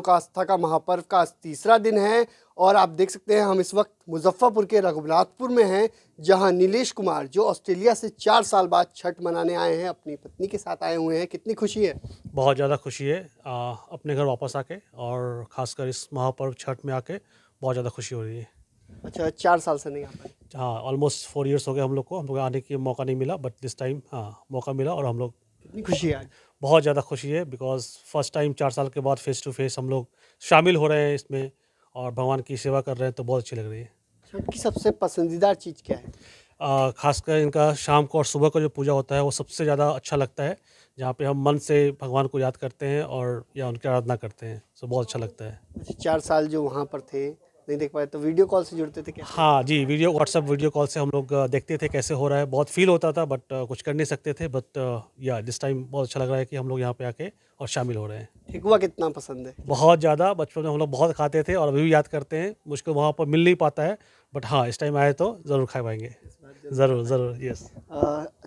लोक आस्था का महापर्व का तीसरा दिन है और आप देख सकते हैं हम इस वक्त मुजफ्फरपुर के रघुनाथपुर में हैं जहां नीलेश कुमार जो ऑस्ट्रेलिया से चार साल बाद छठ मनाने आए हैं अपनी पत्नी के साथ आए हुए हैं कितनी खुशी है बहुत ज़्यादा खुशी है आ, अपने घर वापस आके और ख़ासकर इस महापर्व छठ में आके बहुत ज़्यादा खुशी हो रही है अच्छा चार साल से नहीं आ पाए हाँ ऑलमोस्ट फोर ईयर्स हो गए हम लोग को हम लोग आने की मौका नहीं मिला बट दिस टाइम हाँ मौका मिला और हम लोग कितनी खुशी है बहुत ज़्यादा खुशी है बिकॉज फर्स्ट टाइम चार साल के बाद फेस टू फेस हम लोग शामिल हो रहे हैं इसमें और भगवान की सेवा कर रहे हैं तो बहुत अच्छी लग रही है की सबसे पसंदीदा चीज़ क्या है ख़ासकर इनका शाम को और सुबह का जो पूजा होता है वो सबसे ज़्यादा अच्छा लगता है जहाँ पे हम मन से भगवान को याद करते हैं और या उनकी आराधना करते हैं सो तो बहुत अच्छा लगता है अच्छा, चार साल जो वहाँ पर थे नहीं देख पाए तो वीडियो कॉल से जुड़ते थे क्या हाँ जी वीडियो व्हाट्सअप वीडियो कॉल से हम लोग देखते थे कैसे हो रहा है बहुत फील होता था बट कुछ कर नहीं सकते थे बट या दिस टाइम बहुत अच्छा लग रहा है कि हम लोग यहाँ पे आके और शामिल हो रहे हैं ठिकुआ कितना पसंद है बहुत ज़्यादा बचपन में हम लोग बहुत खाते थे और अभी भी याद करते हैं मुझको वहाँ पर मिल नहीं पाता है बट हाँ इस टाइम आए तो ज़रूर खा पाएंगे ज़रूर ज़रूर यस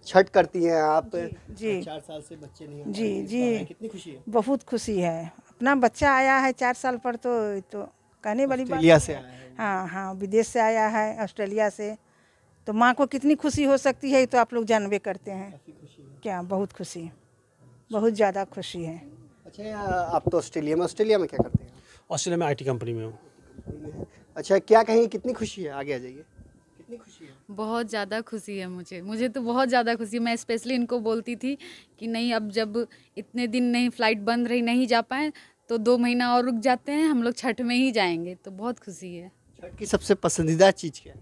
छठ करती हैं आप जी चार साल से बच्चे नहीं जी जी कितनी खुशी है बहुत खुशी है अपना बच्चा आया है चार साल पर तो तो कहने वाली बात से हाँ हाँ विदेश से आया है ऑस्ट्रेलिया से तो माँ को कितनी खुशी हो सकती है तो आप लोग जानवे करते हैं क्या बहुत खुशी बहुत ज़्यादा खुशी है अच्छा आप तो ऑस्ट्रेलिया में ऑस्ट्रेलिया में क्या करते हैं ऑस्ट्रेलिया में आईटी कंपनी में हूँ अच्छा क्या कहेंगे कितनी खुशी है आगे आ जाइए कितनी खुशी है बहुत ज़्यादा खुशी है मुझे मुझे तो बहुत ज़्यादा खुशी है मैं स्पेशली इनको बोलती थी कि नहीं अब जब इतने दिन नहीं फ़्लाइट बंद रही नहीं जा पाए तो दो महीना और रुक जाते हैं हम लोग छठ में ही जाएंगे तो बहुत खुशी है छठ की सबसे पसंदीदा चीज़ क्या है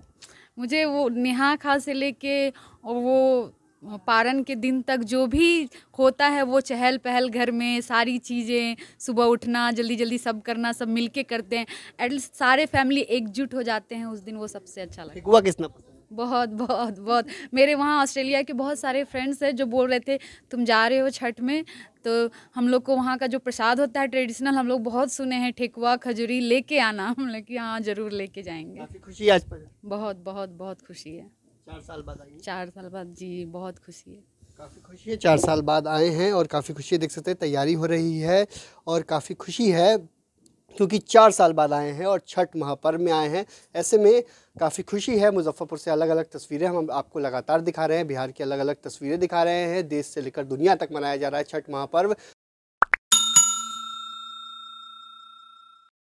मुझे वो नेहा खा से लेके और वो पारन के दिन तक जो भी होता है वो चहल पहल घर में सारी चीज़ें सुबह उठना जल्दी जल्दी सब करना सब मिलके करते हैं एटलीस्ट सारे फैमिली एकजुट हो जाते हैं उस दिन वो सबसे अच्छा लगता है ठेकुआ किसना बहुत बहुत बहुत मेरे वहाँ ऑस्ट्रेलिया के बहुत सारे फ्रेंड्स हैं जो बोल रहे थे तुम जा रहे हो छठ में तो हम लोग को वहाँ का जो प्रसाद होता है ट्रेडिशनल हम लोग बहुत सुने हैं ठेकुआ खजूरी लेके आना हम लोग कि हाँ जरूर लेके जाएंगे काफ़ी खुशी है आज पर बहुत बहुत बहुत खुशी है चार साल बाद आई चार साल बाद जी बहुत खुशी है काफ़ी खुशी है चार साल बाद आए हैं और काफ़ी खुशी देख सकते हैं तैयारी हो रही है और काफ़ी खुशी है क्योंकि चार साल बाद आए हैं और छठ महापर्व में आए हैं ऐसे में काफ़ी खुशी है मुजफ्फरपुर से अलग अलग तस्वीरें हम आपको लगातार दिखा रहे हैं बिहार की अलग अलग तस्वीरें दिखा रहे हैं देश से लेकर दुनिया तक मनाया जा रहा है छठ महापर्व